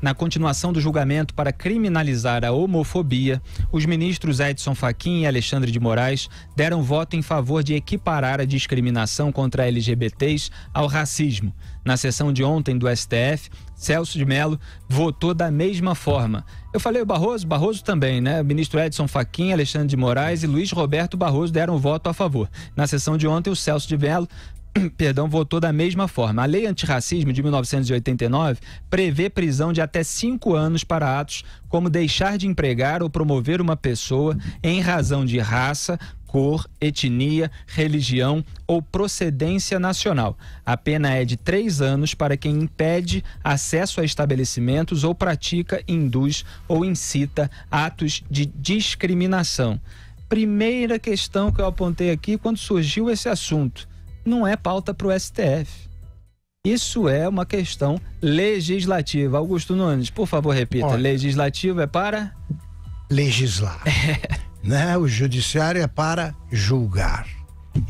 Na continuação do julgamento para criminalizar a homofobia, os ministros Edson Fachin e Alexandre de Moraes deram voto em favor de equiparar a discriminação contra LGBTs ao racismo. Na sessão de ontem do STF, Celso de Mello votou da mesma forma. Eu falei o Barroso, Barroso também, né? O ministro Edson Fachin, Alexandre de Moraes e Luiz Roberto Barroso deram voto a favor. Na sessão de ontem, o Celso de Mello perdão, votou da mesma forma. A Lei Antirracismo de 1989 prevê prisão de até cinco anos para atos como deixar de empregar ou promover uma pessoa em razão de raça, cor, etnia, religião ou procedência nacional. A pena é de três anos para quem impede acesso a estabelecimentos ou pratica, induz ou incita atos de discriminação. Primeira questão que eu apontei aqui quando surgiu esse assunto não é pauta para o STF. Isso é uma questão legislativa. Augusto Nunes, por favor, repita. Olha, legislativo é para legislar. É. Né? O judiciário é para julgar.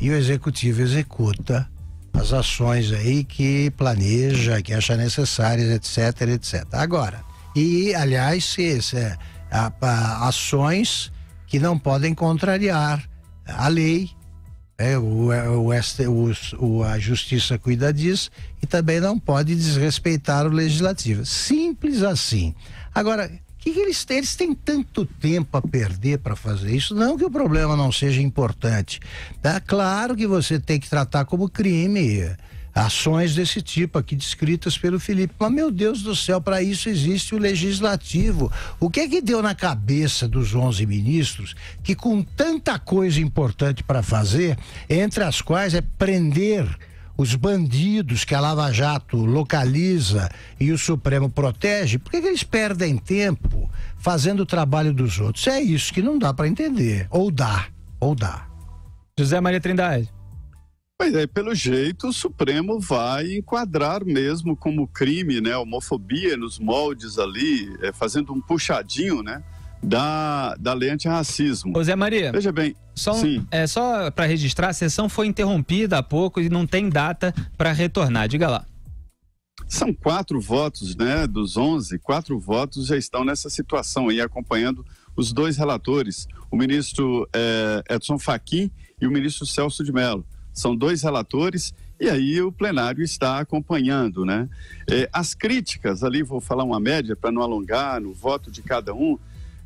E o executivo executa as ações aí que planeja, que acha necessárias, etc, etc. Agora, e aliás, esse é, ações que não podem contrariar a lei é, o, é, o, o, a justiça cuida disso e também não pode desrespeitar o legislativo. Simples assim. Agora, que, que eles têm? Eles têm tanto tempo a perder para fazer isso? Não que o problema não seja importante. Tá? Claro que você tem que tratar como crime ações desse tipo aqui descritas pelo Felipe. Mas, meu Deus do céu, para isso existe o legislativo. O que é que deu na cabeça dos 11 ministros que, com tanta coisa importante para fazer, entre as quais é prender os bandidos que a Lava Jato localiza e o Supremo protege, por que, que eles perdem tempo fazendo o trabalho dos outros? É isso que não dá para entender. Ou dá, ou dá. José Maria Trindade. Pois é, pelo jeito o Supremo vai enquadrar mesmo como crime, né, homofobia nos moldes ali, é, fazendo um puxadinho, né, da, da lei antirracismo. José Maria. Veja bem. Só, um, é, só para registrar, a sessão foi interrompida há pouco e não tem data para retornar. Diga lá. São quatro votos, né, dos onze, quatro votos já estão nessa situação aí, acompanhando os dois relatores, o ministro é, Edson Fachin e o ministro Celso de Mello são dois relatores e aí o plenário está acompanhando, né? É, as críticas, ali vou falar uma média para não alongar no voto de cada um,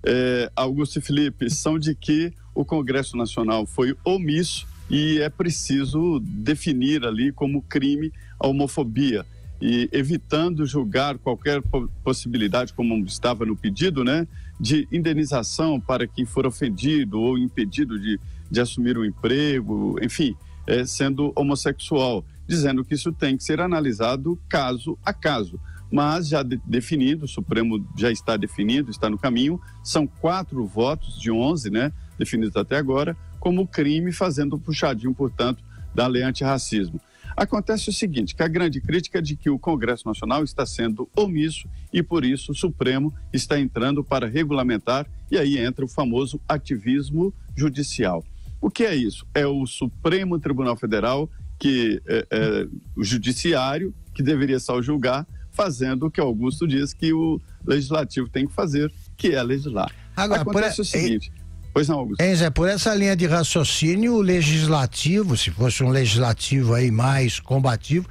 é, Augusto e Felipe, são de que o Congresso Nacional foi omisso e é preciso definir ali como crime a homofobia e evitando julgar qualquer possibilidade, como estava no pedido, né, de indenização para quem for ofendido ou impedido de, de assumir o um emprego, enfim, é, sendo homossexual, dizendo que isso tem que ser analisado caso a caso. Mas já de, definido, o Supremo já está definido, está no caminho, são quatro votos de 11, né, definidos até agora, como crime, fazendo puxadinho, portanto, da lei antirracismo. Acontece o seguinte, que a grande crítica é de que o Congresso Nacional está sendo omisso e por isso o Supremo está entrando para regulamentar e aí entra o famoso ativismo judicial. O que é isso? É o Supremo Tribunal Federal, que é, é, o judiciário, que deveria só julgar, fazendo o que Augusto diz que o legislativo tem que fazer, que é legislar. Agora, Acontece a... o seguinte. Pois não, Augusto. Hein, Zé, por essa linha de raciocínio, o legislativo, se fosse um legislativo aí mais combativo,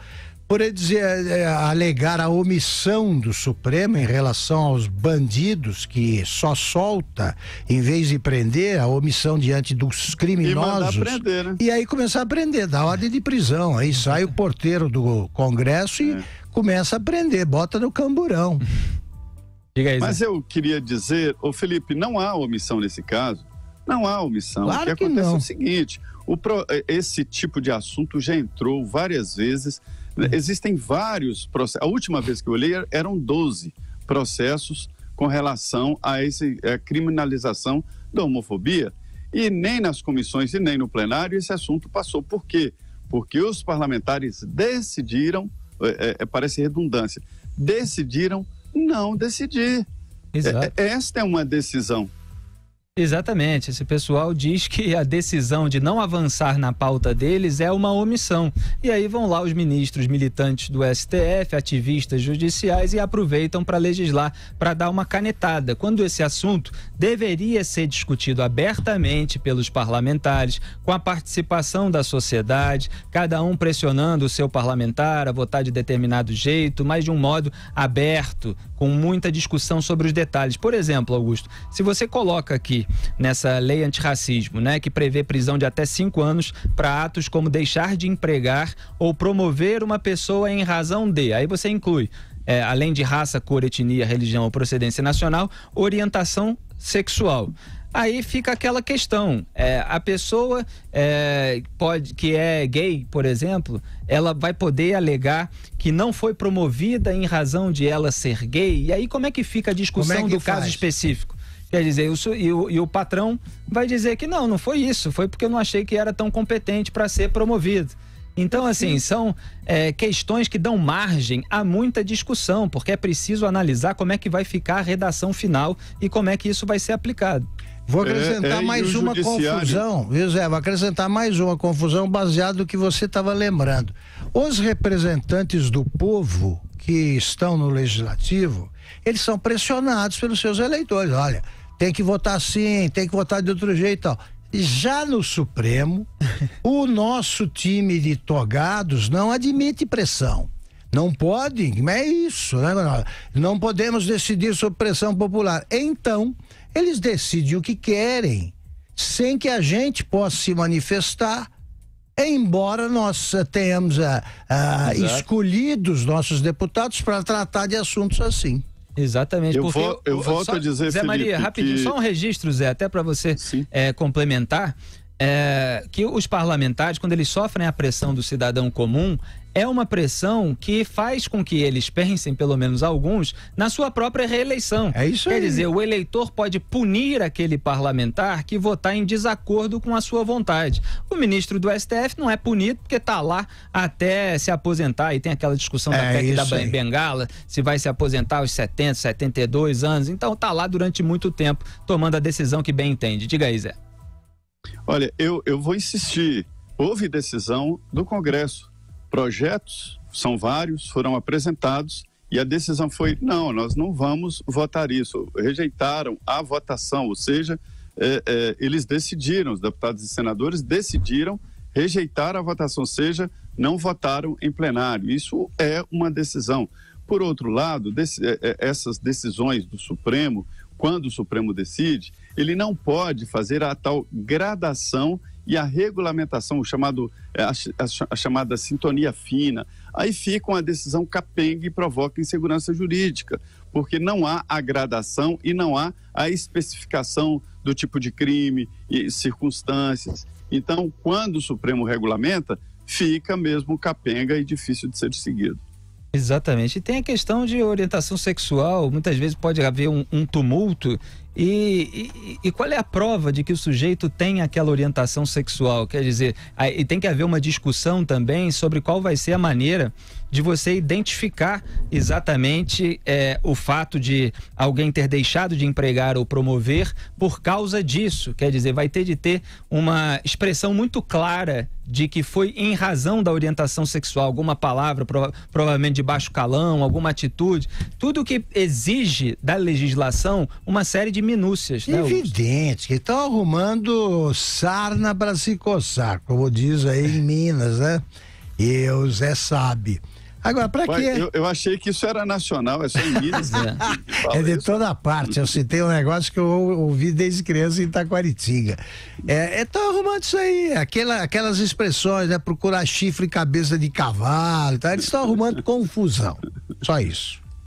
por dizer, é, é, alegar a omissão do Supremo em relação aos bandidos que só solta, em vez de prender, a omissão diante dos criminosos. E, prender, né? e aí começar a prender, dá ordem de prisão. Aí sai o porteiro do Congresso e é. começa a prender, bota no camburão. Aí, Mas né? eu queria dizer, o Felipe, não há omissão nesse caso. Não há omissão. Claro o que, que acontece não. é o seguinte: o pro, eh, esse tipo de assunto já entrou várias vezes Existem vários processos. A última vez que eu olhei eram 12 processos com relação a essa eh, criminalização da homofobia. E nem nas comissões e nem no plenário esse assunto passou. Por quê? Porque os parlamentares decidiram, é, é, parece redundância, decidiram não decidir. Exato. É, é esta é uma decisão Exatamente. Esse pessoal diz que a decisão de não avançar na pauta deles é uma omissão. E aí vão lá os ministros militantes do STF, ativistas judiciais e aproveitam para legislar, para dar uma canetada, quando esse assunto deveria ser discutido abertamente pelos parlamentares, com a participação da sociedade, cada um pressionando o seu parlamentar a votar de determinado jeito, mas de um modo aberto, com muita discussão sobre os detalhes. Por exemplo, Augusto, se você coloca aqui nessa lei antirracismo, né, que prevê prisão de até cinco anos para atos como deixar de empregar ou promover uma pessoa em razão de. Aí você inclui é, além de raça, cor, etnia, religião ou procedência nacional, orientação sexual. Aí fica aquela questão: é, a pessoa é, pode, que é gay, por exemplo, ela vai poder alegar que não foi promovida em razão de ela ser gay? E aí como é que fica a discussão é do faz? caso específico? Quer dizer, o, e, o, e o patrão vai dizer que não, não foi isso, foi porque eu não achei que era tão competente para ser promovido. Então, assim, são é, questões que dão margem a muita discussão, porque é preciso analisar como é que vai ficar a redação final e como é que isso vai ser aplicado. Vou é, acrescentar é, é, mais uma confusão, viu, Zé? Vou acrescentar mais uma confusão baseado no que você estava lembrando. Os representantes do povo que estão no legislativo, eles são pressionados pelos seus eleitores. Olha, tem que votar assim, tem que votar de outro jeito, tal. Já no Supremo, o nosso time de togados não admite pressão. Não pode, é isso, né? Não podemos decidir sobre pressão popular. Então, eles decidem o que querem, sem que a gente possa se manifestar, embora nós tenhamos uh, uh, escolhido os nossos deputados para tratar de assuntos assim. Exatamente. Eu, vou, eu volto só, a dizer, Zé Felipe, Maria, rapidinho, que... só um registro, Zé, até para você é, complementar. É, que os parlamentares, quando eles sofrem a pressão do cidadão comum, é uma pressão que faz com que eles pensem, pelo menos alguns, na sua própria reeleição. É isso Quer aí. dizer, o eleitor pode punir aquele parlamentar que votar em desacordo com a sua vontade. O ministro do STF não é punido porque está lá até se aposentar e tem aquela discussão é da PEC da aí. Bengala, se vai se aposentar aos 70, 72 anos. Então está lá durante muito tempo tomando a decisão que bem entende. Diga aí, Zé. Olha, eu, eu vou insistir. Houve decisão do Congresso projetos, são vários, foram apresentados e a decisão foi: não, nós não vamos votar isso. Rejeitaram a votação, ou seja, é, é, eles decidiram, os deputados e senadores decidiram rejeitar a votação, ou seja, não votaram em plenário. Isso é uma decisão. Por outro lado, desse, é, é essas decisões do Supremo, quando o Supremo decide, ele não pode fazer a tal gradação e a regulamentação, o chamado, é, a, a, a chamada sintonia fina. Aí fica uma decisão capenga e provoca insegurança jurídica, porque não há a gradação e não há a especificação do tipo de crime e circunstâncias. Então, quando o Supremo regulamenta, fica mesmo capenga e difícil de ser seguido. Exatamente. E tem a questão de orientação sexual. Muitas vezes pode haver um, um tumulto e, e, e, qual é a prova de que o sujeito tem aquela orientação sexual? Quer dizer, aí tem que haver uma discussão também sobre qual vai ser a maneira de você identificar exatamente é, o fato de alguém ter deixado de empregar ou promover por causa disso. Quer dizer, vai ter de ter uma expressão muito clara de que foi em razão da orientação sexual, alguma palavra, prova provavelmente de baixo calão, alguma atitude. Tudo que exige da legislação uma série de de minúcias, né? Evidente, que estão arrumando sarna para se coçar, como diz aí em Minas, né? E o Zé sabe. Agora, para quê? Eu, eu, achei que isso era nacional, é só em Minas. É. é de isso. toda parte. Eu citei um negócio que eu ouvi desde criança em Itaquaritinga. É, estão é, tão tá arrumando isso aí, aquela, aquelas expressões, né? Procurar chifre e cabeça de cavalo e tal. Eles estão arrumando confusão. Só isso.